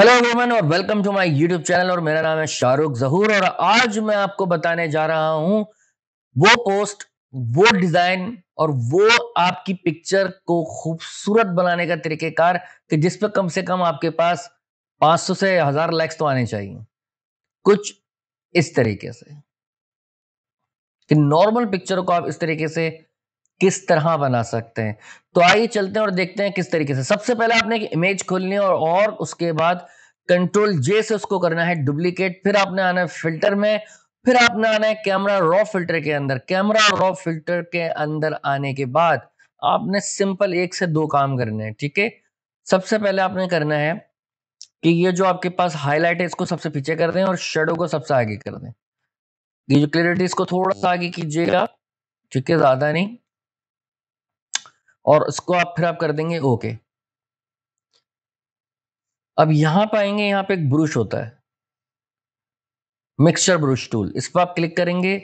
Hello everyone और welcome to my YouTube channel और मेरा नाम है शाहरुख जहूर और आज मैं आपको बताने जा रहा हूं वो पोस्ट वो डिजाइन और वो आपकी पिक्चर को खूबसूरत बनाने का तरीकेकार कि जिस पर कम से कम आपके पास 500 से हजार लाइक्स तो आने चाहिए कुछ इस तरीके से कि नॉर्मल पिक्चर को आप इस तरीके से किस तरह बना सकते हैं तो आइए चलते हैं और देखते हैं किस तरीके से सबसे पहले आपने एक इमेज खोलनी है और, और उसके बाद कंट्रोल जे से उसको करना है डुप्लीकेट फिर आपने आना है फिल्टर में फिर आपने आना है कैमरा रॉ फिल्टर के अंदर कैमरा रॉ फिल्टर के अंदर आने के बाद आपने सिंपल एक से दो काम करने हैं ठीक है सबसे पहले आपने करना है कि ये जो आपके पास हाईलाइट है इसको सबसे पीछे कर दें और शेडो को सबसे आगे कर दें ये जो क्लियरिटी इसको थोड़ा सा आगे कीजिएगा ठीक है ज्यादा नहीं और उसको आप फिर आप कर देंगे ओके अब यहां पर आएंगे यहां पे एक ब्रुश होता है मिक्सचर ब्रुश टूल इस पर आप क्लिक करेंगे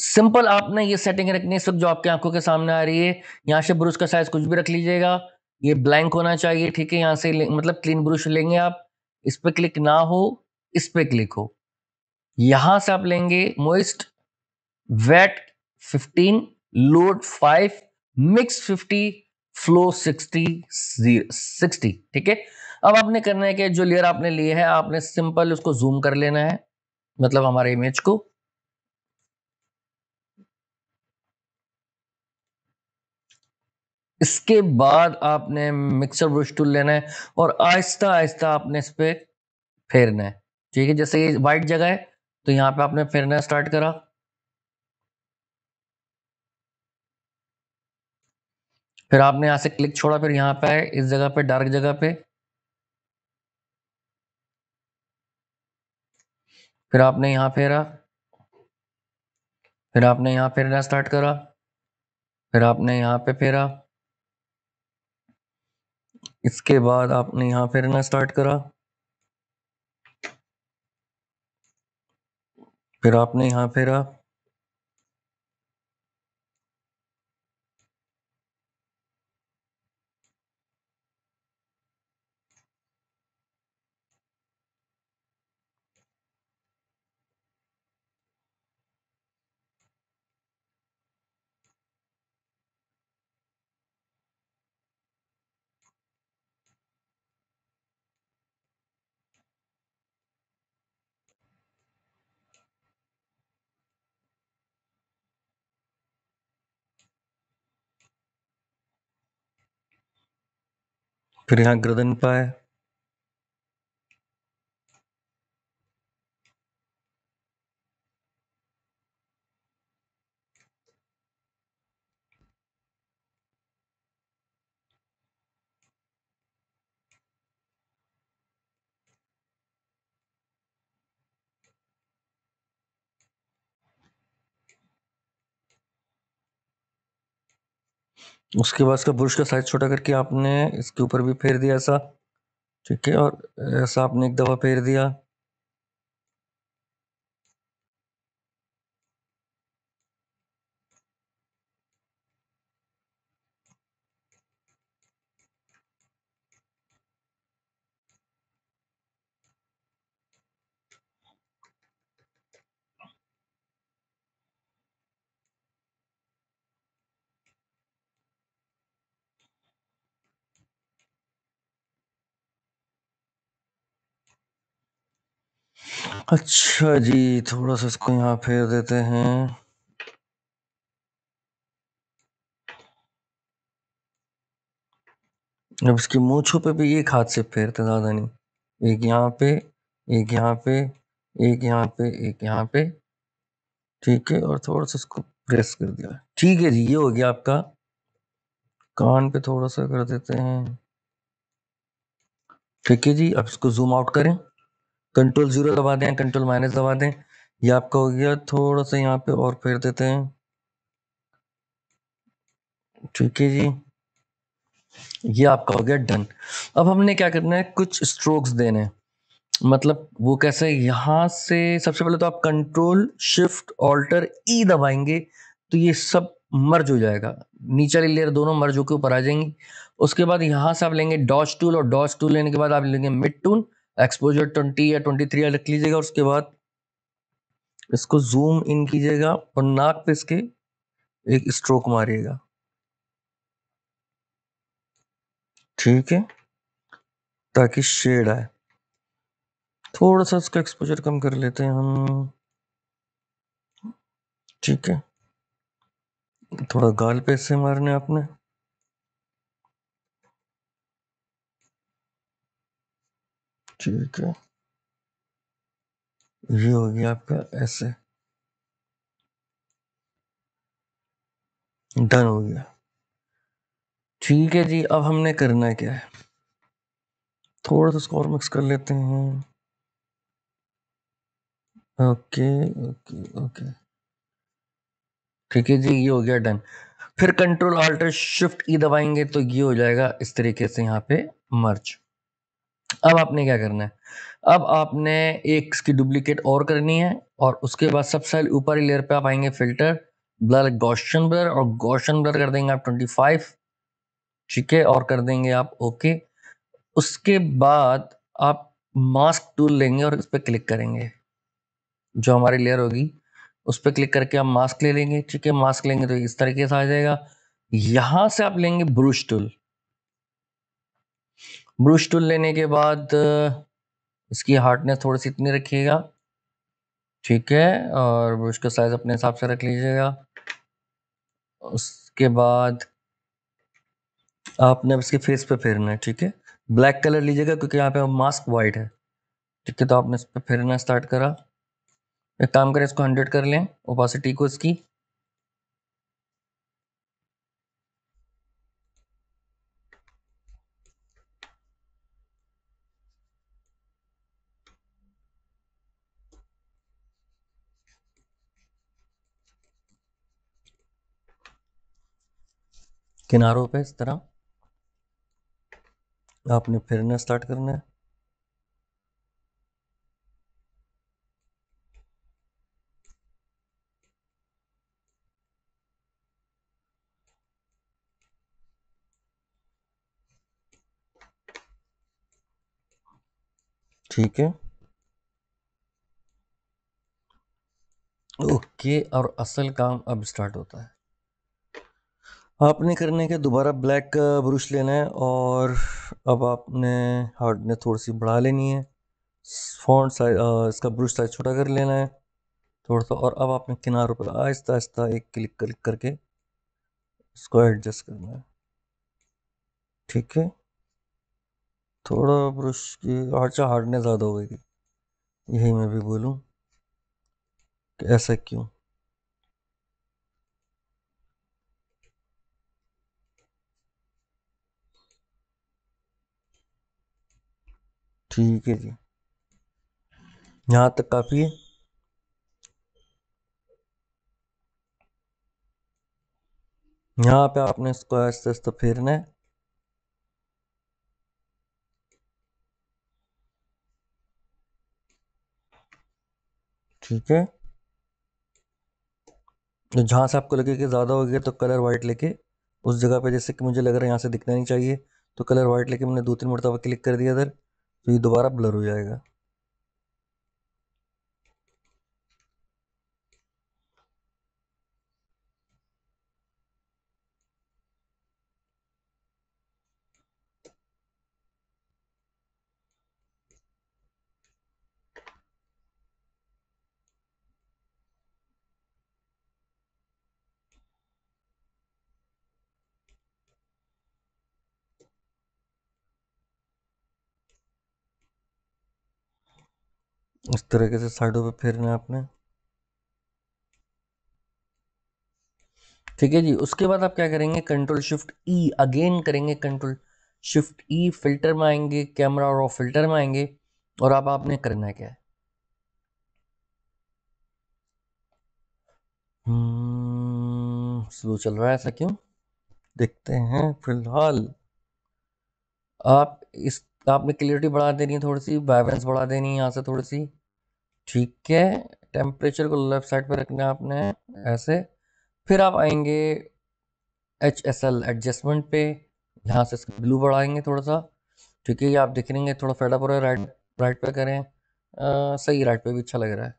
सिंपल आपने ये सेटिंग रखनी है सिर्फ जो आपके आंखों के सामने आ रही है यहां से ब्रुश का साइज कुछ भी रख लीजिएगा ये ब्लैंक होना चाहिए ठीक है यहां से मतलब क्लीन ब्रुश लेंगे आप इस पर क्लिक ना हो इस पर क्लिक हो यहां से आप लेंगे moist wet 15 load five mix fifty flow sixty sixty ठीक है अब आपने करना है कि जो लेयर आपने लिए है आपने सिंपल उसको जूम कर लेना है मतलब हमारे इमेज को इसके बाद आपने मिक्सर ब्रश टूल लेना है और आहिस्ता आहिस्ता आपने इस पर फेरना है ठीक है जैसे ये वाइट जगह है तो यहाँ पे आपने फेरना स्टार्ट करा फिर आपने यहाँ से क्लिक छोड़ा फिर यहाँ पे आए इस जगह पे डार्क जगह पे फिर आपने यहाँ फेरा फिर आपने यहाँ फेरना स्टार्ट करा फिर आपने यहाँ पे फेरा इसके बाद आपने यहाँ फेरना स्टार्ट करा फिर आपने यहाँ फेरा फिर यहाँ गर्दन पर उसके बाद इसका ब्रश का साइज़ छोटा करके आपने इसके ऊपर भी फेर दिया ऐसा ठीक है और ऐसा आपने एक दफ़ा फेर दिया अच्छा जी थोड़ा सा इसको यहाँ फेर देते हैं अब इसकी मूछों पे भी एक हाथ से फेरते ज़्यादा नहीं एक यहाँ पे एक यहाँ पे एक यहाँ पे एक यहाँ पे ठीक है और थोड़ा सा इसको प्रेस कर दिया ठीक है जी ये हो गया आपका कान पे थोड़ा सा कर देते हैं ठीक है जी अब इसको जूम आउट करें कंट्रोल जीरो दबा दें कंट्रोल माइनस दबा दें ये आपका हो गया थोड़ा सा यहाँ पे और फेर देते हैं ठीक है जी ये आपका हो गया डन अब हमने क्या करना है कुछ स्ट्रोक्स देने हैं मतलब वो कैसे यहां से सबसे पहले तो आप कंट्रोल शिफ्ट ऑल्टर ई दबाएंगे तो ये सब मर्ज हो जाएगा नीचे वाली लेयर दोनों मर्ज होकर ऊपर आ जाएंगी उसके बाद यहां से आप लेंगे डॉच टूल और डॉच टूल लेने के बाद आप लेंगे मिड टूल एक्सपोजर ट्वेंटी या ट्वेंटी थ्री रख लीजिएगा उसके बाद इसको जूम इन कीजिएगा और नाक पे इसके एक स्ट्रोक मारिएगा ठीक है ताकि शेड आए थोड़ा सा इसका एक्सपोजर कम कर लेते हैं हम ठीक है थोड़ा गाल पे से मारने आपने ठीक है ये हो गया आपका ऐसे डन हो गया ठीक है जी अब हमने करना क्या है थोड़ा सा स्कोर मिक्स कर लेते हैं ओके ओके ओके ठीक है जी ये हो गया डन फिर कंट्रोल आल्टर शिफ्ट ई दबाएंगे तो ये हो जाएगा इस तरीके से यहाँ पे मर्ज अब आपने क्या करना है अब आपने एक इसकी डुप्लीकेट और करनी है और उसके बाद सबसे ऊपर लेयर पे आप आएंगे फिल्टर ब्लर गोशन ब्लर और गोशन ब्लर कर देंगे आप 25 ठीक है और कर देंगे आप ओके उसके बाद आप मास्क टूल लेंगे और इस पर क्लिक करेंगे जो हमारी लेयर होगी उस पर क्लिक करके आप मास्क ले लेंगे ठीक है मास्क लेंगे तो इस तरीके से आ जाएगा यहाँ से आप लेंगे ब्रूश टूल ब्रूश टूल लेने के बाद इसकी हार्डनेस थोड़ी सी इतनी रखिएगा ठीक है और ब्रश का साइज़ अपने हिसाब से रख लीजिएगा उसके बाद आपने इसके फेस पे फेरना है ठीक है ब्लैक कलर लीजिएगा क्योंकि यहाँ पे मास्क वाइट है ठीक है तो आपने इस पर फेरना स्टार्ट करा एक काम करें इसको हंड्रेड कर लें ओपासिटी को इसकी किनारों पे इस तरह आपने फिरना स्टार्ट करना है ठीक है ओके और असल काम अब स्टार्ट होता है आपने करने के दोबारा ब्लैक ब्रश uh, लेना है और अब आपने हार्डनेस थोड़ी सी बढ़ा लेनी है फॉन्ट साइज uh, इसका ब्रश साइज छोटा कर लेना है थोड़ा सा और अब आपने किनारों पर आहिस्ता आहिस्ता एक क्लिक क्लिक करके इसको एडजस्ट करना है ठीक है थोड़ा ब्रश की अच्छा हार्डनेस ज़्यादा होगी यही मैं भी बोलूँ कि ऐसा क्यों ठीक है जी यहाँ तक काफ़ी है यहाँ पे आपने इसको ऐसे आहिस्ते फेरना है ठीक है तो जहाँ से आपको लगे कि ज़्यादा हो गया तो कलर वाइट लेके उस जगह पे जैसे कि मुझे लग रहा है यहाँ से दिखना नहीं चाहिए तो कलर वाइट लेके मैंने दो तीन मरतबा क्लिक कर दिया इधर फिर दोबारा ब्लर हो जाएगा इस तरीके से साइडों पे फेरना है आपने ठीक है जी उसके बाद आप क्या करेंगे कंट्रोल शिफ्ट ई अगेन करेंगे कंट्रोल शिफ्ट ई फिल्टर में आएंगे कैमरा और फिल्टर में आएंगे और अब आपने करना क्या है स्लो हम्म, चल रहा है ऐसा क्यों देखते हैं फिलहाल आप इस तो आपने क्लियरिटी बढ़ा देनी है थोड़ी सी वाइब्रेंस बढ़ा देनी है यहाँ से थोड़ी सी ठीक है टेम्परेचर को लेफ्ट साइड पर रखना है आपने ऐसे फिर आप आएंगे एच एस एल एडजस्टमेंट पे यहाँ से इसका ब्लू बढ़ाएंगे थोड़ा सा ठीक है ये आप दिख रही थोड़ा फेडअप हो रहा है राइट राइट पे करें आ, सही राइट पे भी अच्छा लग रहा है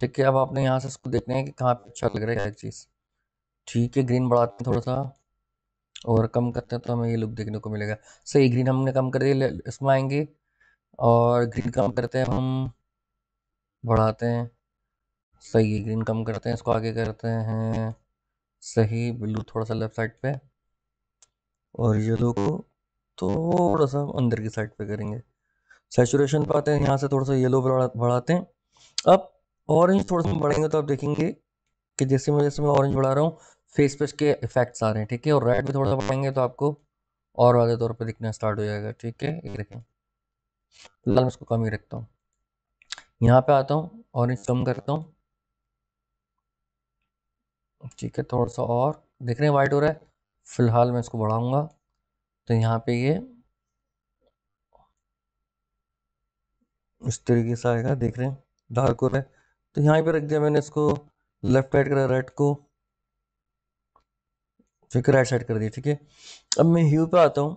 ठीक है अब आपने यहाँ से इसको देखना है कि कहाँ पे अच्छा लग रहा है क्या चीज़ ठीक है ग्रीन बढ़ाते हैं थोड़ा सा और कम करते हैं तो हमें ये लुक देखने को मिलेगा सही ग्रीन हमने कम कर दिया इसमें आएंगे और ग्रीन कम करते हैं हम बढ़ाते हैं सही ग्रीन कम करते हैं इसको आगे करते हैं सही ब्लू थोड़ा सा लेफ्ट साइड पे और येलो को थोड़ा सा अंदर की साइड पे करेंगे सेचुरेशन पाते हैं यहाँ से थोड़ा सा येलो बढ़ाते हैं अब ऑरेंज थोड़ा सा बढ़ेंगे तो आप देखेंगे कि जैसे मैं जैसे मैं ऑरेंज बढ़ा रहा हूँ फेस पे इसके इफेक्ट्स आ रहे हैं ठीक है और रेड भी थोड़ा सा बढ़ाएंगे तो आपको और वाले तौर पर दिखना स्टार्ट हो जाएगा ठीक है ये देखें फिलहाल मैं इसको कम ही रखता हूँ यहाँ पे आता हूँ ऑरेंज कम करता हूँ ठीक है थोड़ा सा और देख रहे हैं वाइट हो रहा है फिलहाल मैं इसको बढ़ाऊँगा तो यहाँ पे ये इस तरीके से आएगा देख रहे हैं डार्क हो रहा है तो यहाँ पे रख दिया मैंने इसको लेफ्ट साइड करा रेड को ठीक है राइट साइड कर दिए ठीक है अब मैं ह्यू पे आता हूँ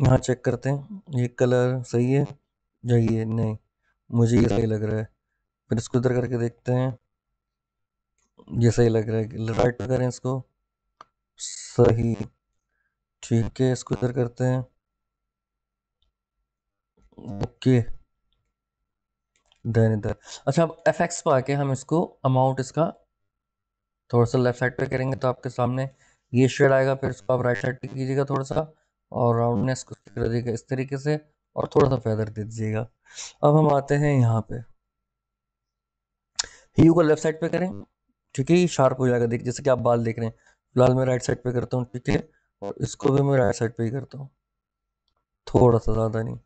यहाँ चेक करते हैं ये कलर सही है जाइए नहीं मुझे ये सही लग रहा है फिर इसको इधर करके देखते हैं ये सही लग रहा है राइट करें इसको सही ठीक है इसको इधर करते हैं ओके देन इधर अच्छा अब एफ एक्स पर आके हम इसको अमाउंट इसका थोड़ा सा लेफ्ट साइड पे करेंगे तो आपके सामने ये शेड आएगा फिर इसको आप राइट साइड पे कीजिएगा थोड़ा सा और राउंडनेस को दीजिएगा इस तरीके से और थोड़ा सा फेदर दे दीजिएगा अब हम आते हैं यहाँ पे ह्यू को लेफ्ट साइड पे करें ठीक है शार्प हो जाएगा देख जैसे कि आप बाल देख रहे हैं फिलहाल मैं राइट साइड पे करता हूँ ठीक है और इसको भी मैं राइट साइड पे ही करता हूँ थोड़ा सा ज़्यादा नहीं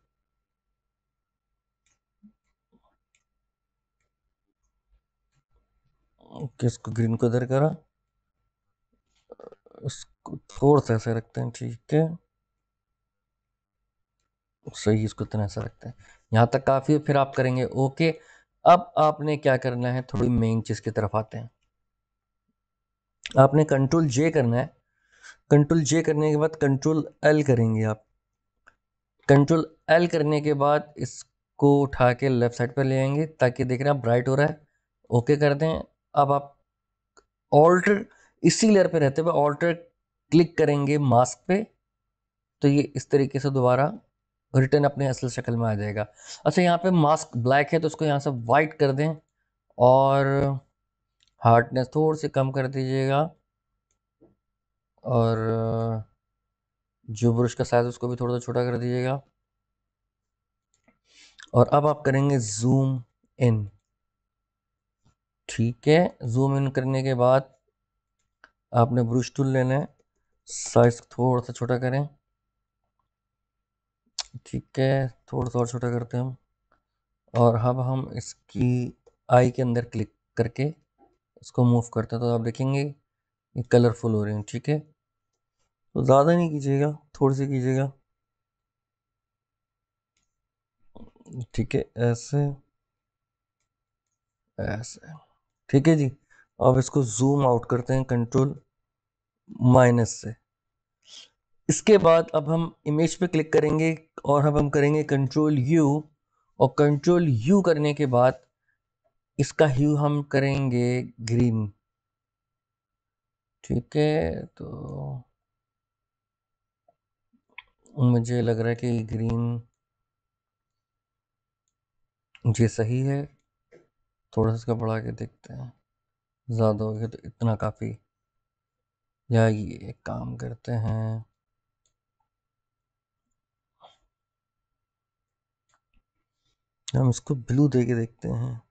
ओके इसको ग्रीन को इधर करा इसको फोर्थ ऐसे रखते हैं ठीक है सही इसको इतना ऐसा रखते हैं यहाँ तक काफ़ी है फिर आप करेंगे ओके अब आपने क्या करना है थोड़ी मेन चीज़ की तरफ आते हैं आपने कंट्रोल जे करना है कंट्रोल जे करने के बाद कंट्रोल एल करेंगे आप कंट्रोल एल करने के बाद इसको उठा के लेफ्ट साइड पर ले आएंगे ताकि देख रहे हैं आप ब्राइट हो रहा है ओके कर दें अब आप ऑल्ट इसी लेयर पे रहते हुए ऑल्टर क्लिक करेंगे मास्क पे तो ये इस तरीके से दोबारा रिटर्न अपने असल शक्ल में आ जाएगा अच्छा यहाँ पे मास्क ब्लैक है तो उसको यहाँ से वाइट कर दें और हार्डनेस थोड़ी सी कम कर दीजिएगा और जो ब्रश का साइज उसको भी थोड़ा सा छोटा कर दीजिएगा और अब आप करेंगे जूम इन ठीक है जूम इन करने के बाद आपने ब्रुश टूल लेना है साइज थोड़ा सा छोटा करें ठीक है थोड़ा सा और छोटा करते हैं हम और अब हम इसकी आई के अंदर क्लिक करके इसको मूव करते हैं तो आप देखेंगे ये कलरफुल हो रहे हैं ठीक है तो ज़्यादा नहीं कीजिएगा थोड़ी सी कीजिएगा ठीक है ऐसे ऐसे ठीक है जी अब इसको जूम आउट करते हैं कंट्रोल माइनस से इसके बाद अब हम इमेज पे क्लिक करेंगे और अब हम करेंगे कंट्रोल यू और कंट्रोल यू करने के बाद इसका ह्यू हम करेंगे ग्रीन ठीक है तो मुझे लग रहा है कि ग्रीन ये सही है थोड़ा सा इसका बढ़ा के देखते हैं ज़्यादा हो गया तो इतना काफ़ी या ये काम करते हैं हम इसको ब्लू दे के देखते हैं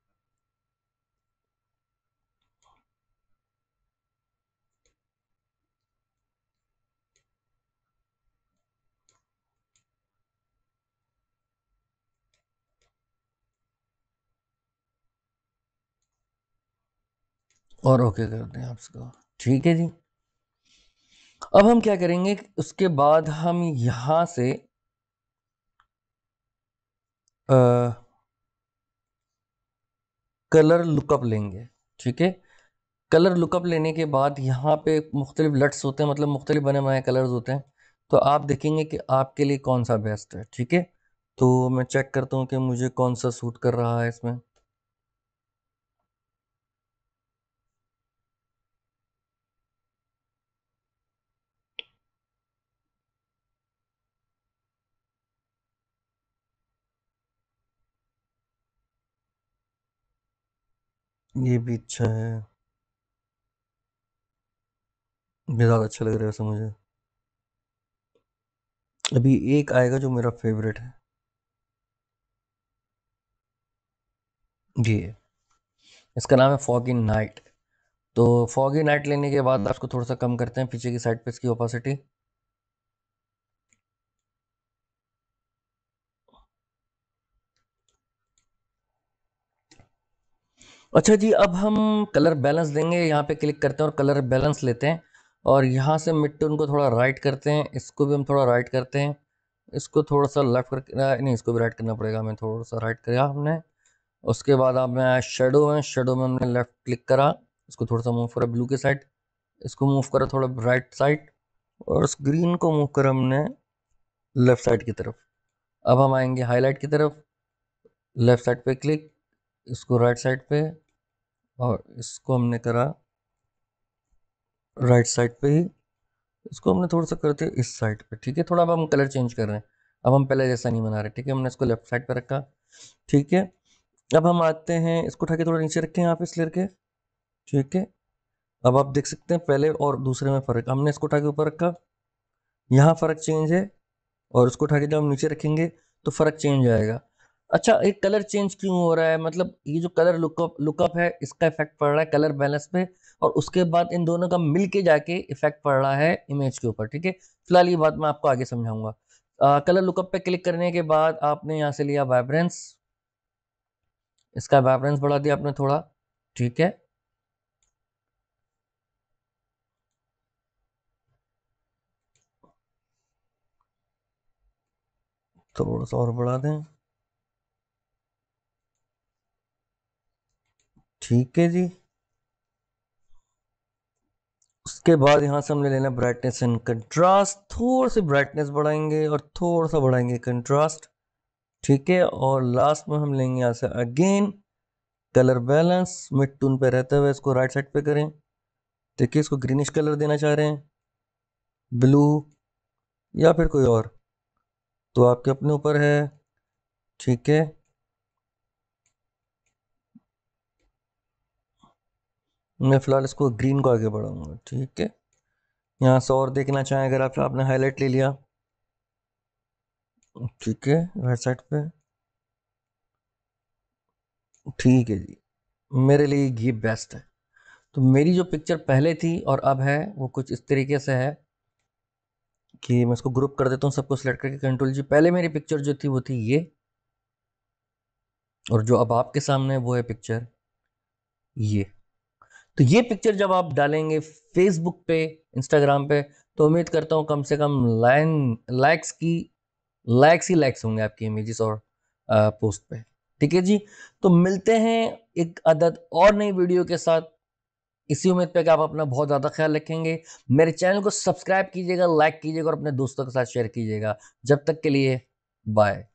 और ओके करते हैं आप इसको ठीक है जी अब हम क्या करेंगे उसके बाद हम यहाँ से आ, कलर लुकअप लेंगे ठीक है कलर लुकअप लेने के बाद यहाँ पे मुख्तलिफ लट्स होते हैं मतलब मुख्तलिफ बने बनाए कलर्स होते हैं तो आप देखेंगे कि आपके लिए कौन सा बेस्ट है ठीक है तो मैं चेक करता हूँ कि मुझे कौन सा सूट कर रहा है इसमें ये भी अच्छा है ज़्यादा अच्छा लग रहा है वैसे मुझे अभी एक आएगा जो मेरा फेवरेट है जी इसका नाम है फॉगी नाइट तो फॉगी नाइट लेने के बाद हम्म। आपको थोड़ा सा कम करते हैं पीछे की साइड पे इसकी ओपासिटी अच्छा जी अब हम कलर बैलेंस देंगे यहाँ पे क्लिक करते हैं और कलर बैलेंस लेते हैं और यहाँ से मिड टोन को थोड़ा राइट करते हैं इसको भी हम थोड़ा राइट करते हैं इसको थोड़ा सा लेफ्ट करके नहीं इसको भी राइट करना पड़ेगा हमें थोड़ा सा राइट करा हमने उसके बाद मैं शेडो में शेडो में हमने लेफ्ट क्लिक करा इसको थोड़ा सा मूव करा ब्लू के साइड इसको मूव करा थोड़ा राइट साइड और उस ग्रीन को मूव करा हमने लेफ़्ट साइड की तरफ अब हम आएंगे हाईलाइट की तरफ लेफ़्ट साइड पे क्लिक इसको राइट साइड पे और इसको हमने करा राइट साइड पे ही इसको हमने थोड़ा सा करते इस साइड पे ठीक है थोड़ा अब हम कलर चेंज कर रहे हैं अब हम पहले जैसा नहीं बना रहे ठीक है हमने इसको लेफ्ट साइड पे रखा ठीक है अब हम आते हैं इसको उठा के थोड़ा नीचे रखें यहाँ पे स्लेर के ठीक है अब आप देख सकते हैं पहले और दूसरे में फ़र्क हमने इसको उठा के ऊपर रखा यहाँ फ़र्क चेंज है और इसको उठा के जब हम नीचे रखेंगे तो फ़र्क चेंज आएगा अच्छा एक कलर चेंज क्यों हो रहा है मतलब ये जो कलर लुकअप लुकअप है इसका इफेक्ट पड़ रहा है कलर बैलेंस पे और उसके बाद इन दोनों का मिल के जाके इफेक्ट पड़ रहा है इमेज के ऊपर ठीक है फिलहाल ये बात मैं आपको आगे समझाऊंगा कलर लुकअप पे क्लिक करने के बाद आपने यहाँ से लिया वाइब्रेंस इसका वाइब्रेंस बढ़ा दिया आपने थोड़ा ठीक है थोड़ा सा और बढ़ा दें ठीक है जी उसके बाद यहाँ से हमने लेना ब्राइटनेस एंड कंट्रास्ट थोड़ा सी ब्राइटनेस बढ़ाएंगे और थोड़ा सा बढ़ाएंगे कंट्रास्ट ठीक है और लास्ट में हम लेंगे यहाँ से again colour balance midtone पे रहते हुए इसको राइट साइड पे करें देखिए इसको ग्रीनिश कलर देना चाह रहे हैं ब्लू या फिर कोई और तो आपके अपने ऊपर है ठीक है मैं फ़िलहाल इसको ग्रीन को आगे बढ़ाऊंगा ठीक है यहाँ से और देखना चाहें अगर आप आपने हाईलाइट ले लिया ठीक है राइट साइड पे ठीक है जी मेरे लिए ये बेस्ट है तो मेरी जो पिक्चर पहले थी और अब है वो कुछ इस तरीके से है कि मैं इसको ग्रुप कर देता हूँ सबको सिलेक्ट करके कंट्रोल जी पहले मेरी पिक्चर जो थी वो थी ये और जो अब आपके सामने वो है पिक्चर ये तो ये पिक्चर जब आप डालेंगे फेसबुक पे इंस्टाग्राम पे तो उम्मीद करता हूँ कम से कम लाइन लाइक्स की लाइक्स ही लाइक्स होंगे आपकी इमेजेस और आ, पोस्ट पे ठीक है जी तो मिलते हैं एक अदद और नई वीडियो के साथ इसी उम्मीद पे कि आप अपना बहुत ज़्यादा ख्याल रखेंगे मेरे चैनल को सब्सक्राइब कीजिएगा लाइक कीजिएगा और अपने दोस्तों के साथ शेयर कीजिएगा जब तक के लिए बाय